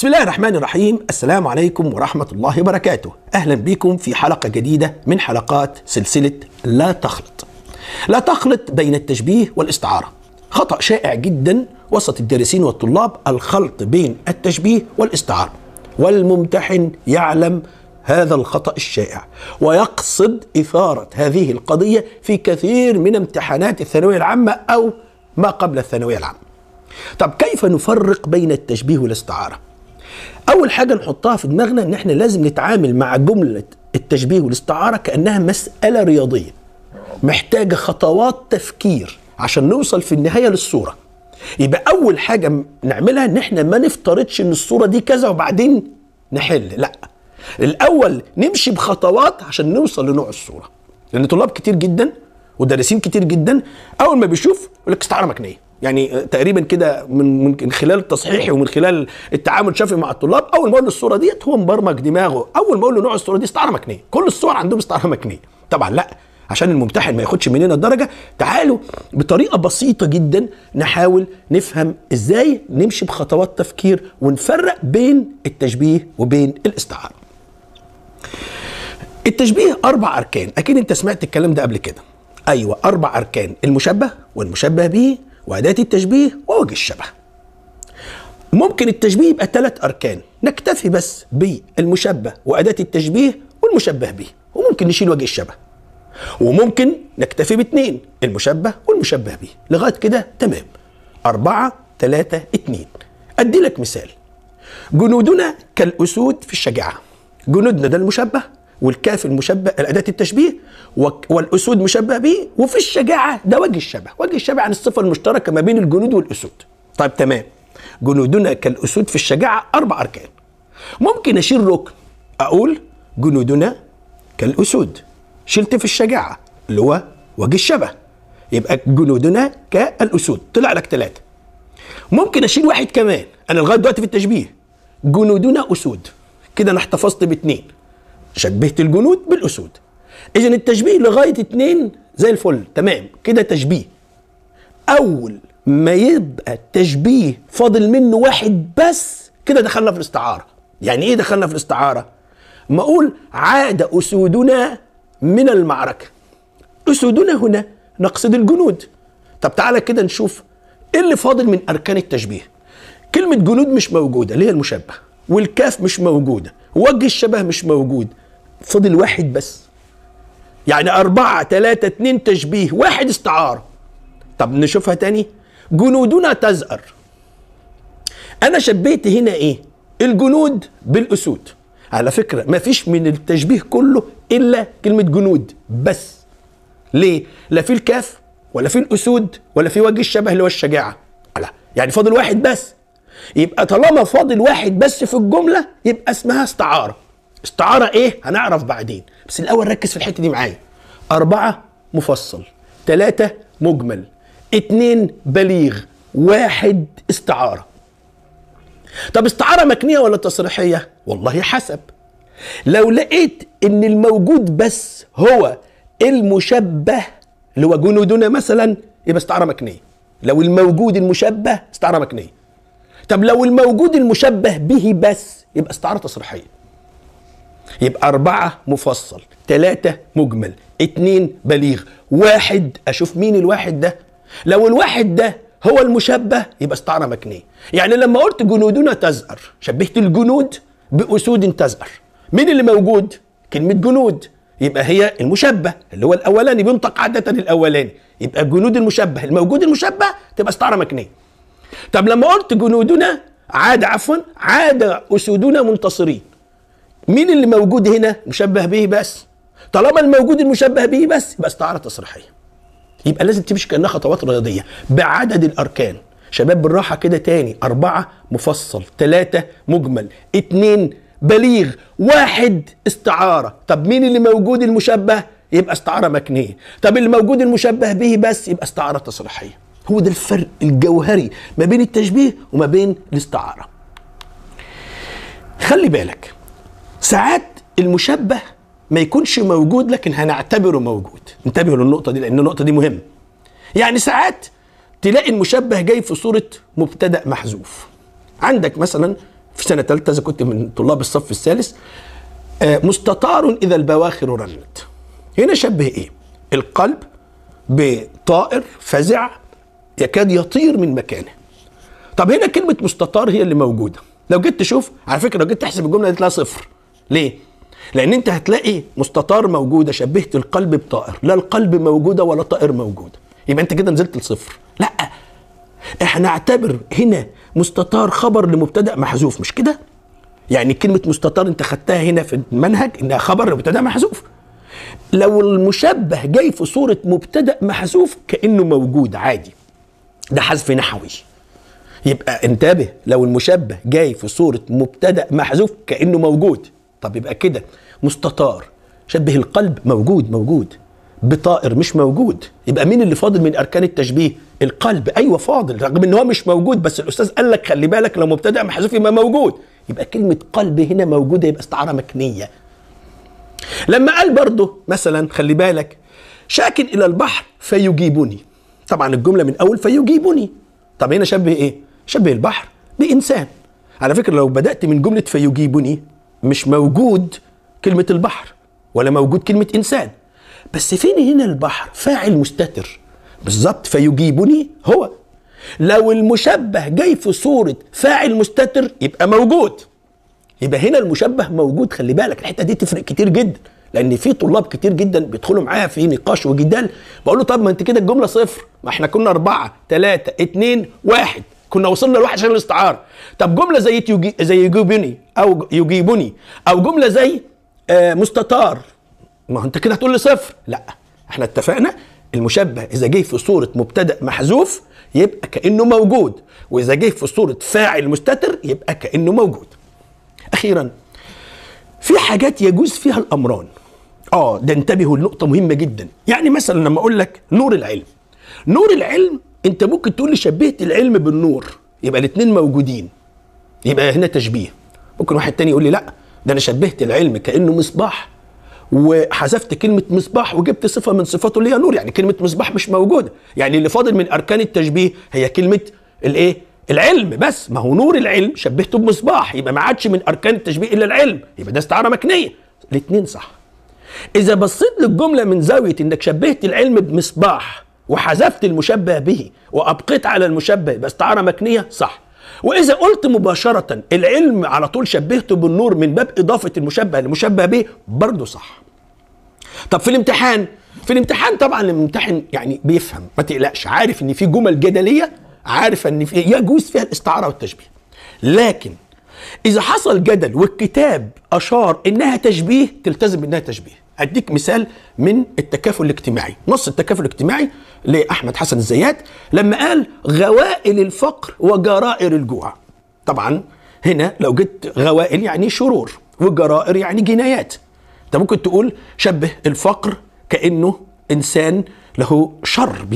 بسم الله الرحمن الرحيم السلام عليكم ورحمة الله وبركاته أهلا بكم في حلقة جديدة من حلقات سلسلة لا تخلط لا تخلط بين التشبيه والاستعارة خطأ شائع جدا وسط الدارسين والطلاب الخلط بين التشبيه والاستعارة والممتحن يعلم هذا الخطأ الشائع ويقصد إثارة هذه القضية في كثير من امتحانات الثانوية العامة أو ما قبل الثانوية العامة طب كيف نفرق بين التشبيه والاستعاره اول حاجه نحطها في دماغنا ان احنا لازم نتعامل مع جمله التشبيه والاستعاره كانها مساله رياضيه محتاجه خطوات تفكير عشان نوصل في النهايه للصوره يبقى اول حاجه نعملها ان احنا ما نفترضش ان الصوره دي كذا وبعدين نحل لا الاول نمشي بخطوات عشان نوصل لنوع الصوره لان طلاب كتير جدا ودارسين كتير جدا اول ما بيشوف يقول لك استعاره مكنيه يعني تقريبا كده من من خلال تصحيحي ومن خلال التعامل شافي مع الطلاب اول ما اقول الصوره ديت هو مبرمج دماغه اول ما اقول له نوع الصوره دي استعاره مكنيه كل الصور عندهم استعاره مكنيه طبعا لا عشان الممتحن ما ياخدش مننا الدرجه تعالوا بطريقه بسيطه جدا نحاول نفهم ازاي نمشي بخطوات تفكير ونفرق بين التشبيه وبين الاستعاره التشبيه اربع اركان اكيد انت سمعت الكلام ده قبل كده ايوه اربع اركان المشبه والمشبه به وأداة التشبيه ووجه الشبه ممكن التشبيه يبقى ثلاث أركان نكتفي بس بالمشبه وأداة التشبيه والمشبه به وممكن نشيل وجه الشبه وممكن نكتفي باثنين المشبه والمشبه به لغاية كده تمام أربعة ثلاثة اثنين أدي لك مثال جنودنا كالأسود في الشجاعة جنودنا ده المشبه والكاف المشبه أداة التشبيه والأسود مشبه به وفي الشجاعة ده وجه الشبه وجه الشبه عن الصفة المشتركة ما بين الجنود والأسود طيب تمام جنودنا كالأسود في الشجاعة أربع أركان ممكن أشيل ركن أقول جنودنا كالأسود شلت في الشجاعة اللي هو وجه الشبه يبقى جنودنا كالأسود طلع لك ثلاثة ممكن أشيل واحد كمان أنا لغاية دلوقتي في التشبيه جنودنا أسود كده أنا احتفظت باتنين شبهت الجنود بالاسود اذا التشبيه لغايه اتنين زي الفل تمام كده تشبيه اول ما يبقى التشبيه فاضل منه واحد بس كده دخلنا في الاستعاره يعني ايه دخلنا في الاستعاره ما اقول عاد اسودنا من المعركه اسودنا هنا نقصد الجنود طب تعالى كده نشوف ايه اللي فاضل من اركان التشبيه كلمه جنود مش موجوده اللي هي المشبه والكاف مش موجوده وجه الشبه مش موجود فضل واحد بس يعني أربعة ثلاثة اثنين تشبيه واحد استعارة طب نشوفها تاني جنودنا تزأر أنا شبهت هنا إيه الجنود بالأسود على فكرة ما فيش من التشبيه كله إلا كلمة جنود بس ليه لا في الكاف ولا في الأسود ولا في وجه الشبه اللي هو الشجاعة يعني فاضل واحد بس يبقى طالما فاضل واحد بس في الجمله يبقى اسمها استعاره استعاره ايه هنعرف بعدين بس الاول ركز في الحته دي معايا أربعة مفصل ثلاثة مجمل اتنين بليغ واحد استعارة طب استعارة مكنية ولا تصريحية؟ والله حسب لو لقيت ان الموجود بس هو المشبه اللي هو جنودنا مثلا يبقى استعارة مكنية لو الموجود المشبه استعارة مكنية طب لو الموجود المشبه به بس يبقى استعارة تصريحية يبقى أربعة مفصل ثلاثة مجمل اتنين بليغ واحد أشوف مين الواحد ده لو الواحد ده هو المشبه يبقى استعارة مكنية يعني لما قلت جنودنا تزأر شبهت الجنود بأسود تزأر مين اللي موجود؟ كلمة جنود يبقى هي المشبه اللي هو الأولاني بينطق عادة الأولاني يبقى الجنود المشبه الموجود المشبه تبقى استعارة مكنية طب لما قلت جنودنا عاد عفوا عاد اسودنا منتصرين مين اللي موجود هنا مشبه به بس طالما الموجود المشبه به بس يبقى استعاره تصريحيه يبقى لازم تمشي كانها خطوات رياضيه بعدد الاركان شباب بالراحه كده تاني أربعة مفصل ثلاثة مجمل اتنين بليغ واحد استعارة طب مين اللي موجود المشبه يبقى استعارة مكنية طب اللي موجود المشبه به بس يبقى استعارة تصريحية هو ده الفرق الجوهري ما بين التشبيه وما بين الاستعاره خلي بالك ساعات المشبه ما يكونش موجود لكن هنعتبره موجود انتبهوا للنقطه دي لان النقطه دي مهمه يعني ساعات تلاقي المشبه جاي في صوره مبتدا محذوف عندك مثلا في سنه ثالثه اذا كنت من طلاب الصف الثالث آه، مستطار اذا البواخر رنت هنا شبه ايه القلب بطائر فزع يكاد يطير من مكانه طب هنا كلمه مستطار هي اللي موجوده لو جيت تشوف على فكره لو جيت تحسب الجمله دي تلاقيها صفر ليه لان انت هتلاقي مستطار موجوده شبهت القلب بطائر لا القلب موجوده ولا طائر موجود يبقى انت كده نزلت لصفر لا احنا اعتبر هنا مستطار خبر لمبتدا محذوف مش كده يعني كلمه مستطار انت خدتها هنا في المنهج انها خبر لمبتدا محذوف لو المشبه جاي في صورة مبتدأ محذوف كأنه موجود عادي ده حذف نحوي يبقى انتبه لو المشبه جاي في صورة مبتدأ محذوف كأنه موجود طب يبقى كده مستطار شبه القلب موجود موجود بطائر مش موجود يبقى مين اللي فاضل من اركان التشبيه القلب ايوه فاضل رغم ان هو مش موجود بس الاستاذ قال لك خلي بالك لو مبتدا محذوف يبقى موجود يبقى كلمه قلب هنا موجوده يبقى استعاره مكنيه لما قال برضه مثلا خلي بالك شاكن الى البحر فيجيبني طبعا الجمله من اول فيجيبني طب هنا شبه ايه شبه البحر بانسان على فكره لو بدات من جمله فيجيبني مش موجود كلمه البحر ولا موجود كلمه انسان بس فين هنا البحر فاعل مستتر بالظبط فيجيبني هو لو المشبه جاي في صورة فاعل مستتر يبقى موجود يبقى هنا المشبه موجود خلي بالك الحتة دي تفرق كتير جدا لان في طلاب كتير جدا بيدخلوا معايا في نقاش وجدال بقول له طب ما انت كده الجمله صفر ما احنا كنا اربعه ثلاثه اثنين واحد كنا وصلنا لواحد عشان الاستعاره طب جمله زي زي يجيبني او يجيبني او جمله زي آه مستتار ما انت كده هتقول لي صفر لا احنا اتفقنا المشبه اذا جه في صوره مبتدا محذوف يبقى كانه موجود واذا جه في صوره فاعل مستتر يبقى كانه موجود اخيرا في حاجات يجوز فيها الامران اه ده انتبهوا لنقطه مهمه جدا يعني مثلا لما اقول لك نور العلم نور العلم انت ممكن تقول لي شبهت العلم بالنور يبقى الاثنين موجودين يبقى هنا تشبيه ممكن واحد تاني يقول لي لا ده انا شبهت العلم كانه مصباح وحذفت كلمة مصباح وجبت صفة من صفاته اللي هي نور يعني كلمة مصباح مش موجودة يعني اللي فاضل من أركان التشبيه هي كلمة الإيه؟ العلم بس ما هو نور العلم شبهته بمصباح يبقى ما عادش من أركان التشبيه إلا العلم يبقى ده استعارة مكنية الاثنين صح إذا بصيت للجملة من زاوية إنك شبهت العلم بمصباح وحذفت المشبه به وأبقيت على المشبه باستعارة مكنية صح وإذا قلت مباشرة العلم على طول شبهته بالنور من باب إضافة المشبه للمشبه به برضه صح طب في الامتحان في الامتحان طبعا الممتحن يعني بيفهم ما تقلقش عارف ان في جمل جدليه عارف ان في يجوز فيها الاستعاره والتشبيه لكن اذا حصل جدل والكتاب اشار انها تشبيه تلتزم انها تشبيه هديك مثال من التكافل الاجتماعي نص التكافل الاجتماعي لأحمد حسن الزيات لما قال غوائل الفقر وجرائر الجوع طبعا هنا لو جبت غوائل يعني شرور وجرائر يعني جنايات انت ممكن تقول شبه الفقر كانه انسان له شر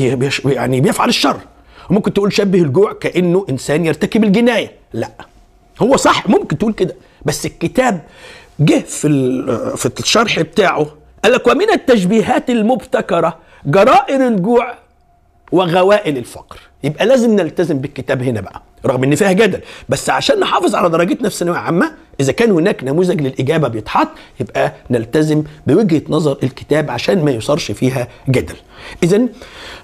يعني بيفعل الشر وممكن تقول شبه الجوع كانه انسان يرتكب الجنايه لا هو صح ممكن تقول كده بس الكتاب جه في في الشرح بتاعه قال لك ومن التشبيهات المبتكره جرائر الجوع وغوائل الفقر يبقى لازم نلتزم بالكتاب هنا بقى رغم ان فيها جدل بس عشان نحافظ على درجتنا في ثانويه عامه اذا كان هناك نموذج للاجابه بيتحط يبقى نلتزم بوجهه نظر الكتاب عشان ما يثارش فيها جدل اذا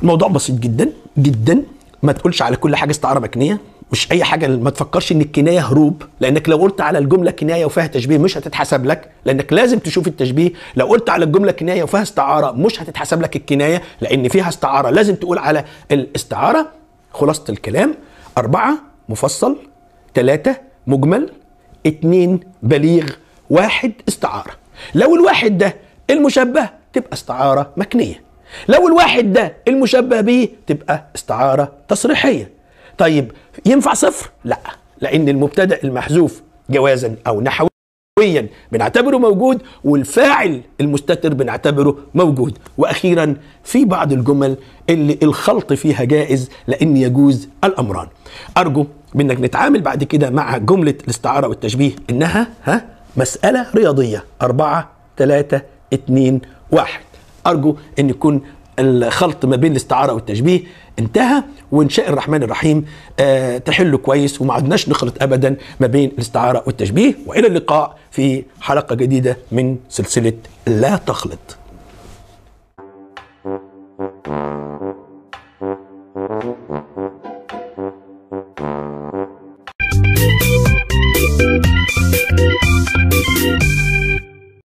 الموضوع بسيط جدا جدا ما تقولش على كل حاجه استعاره مكنيه مش اي حاجه ما تفكرش ان الكنايه هروب لانك لو قلت على الجمله كنايه وفيها تشبيه مش هتتحسب لك لانك لازم تشوف التشبيه لو قلت على الجمله كنايه وفيها استعاره مش هتتحسب لك الكنايه لان فيها استعاره لازم تقول على الاستعاره خلاصه الكلام أربعة مفصل ثلاثة مجمل اتنين بليغ واحد استعارة لو الواحد ده المشبه تبقى استعارة مكنية لو الواحد ده المشبه به تبقى استعارة تصريحية طيب ينفع صفر؟ لا لأن المبتدأ المحذوف جوازا أو نحويا بنعتبره موجود والفاعل المستتر بنعتبره موجود واخيرا في بعض الجمل اللي الخلط فيها جائز لان يجوز الامران ارجو منك نتعامل بعد كده مع جمله الاستعاره والتشبيه انها ها مساله رياضيه 4 3 2 1 ارجو ان يكون الخلط ما بين الاستعاره والتشبيه انتهى وانشاء الرحمن الرحيم آه تحل كويس وما عدناش نخلط ابدا ما بين الاستعاره والتشبيه والى اللقاء في حلقه جديده من سلسله لا تخلط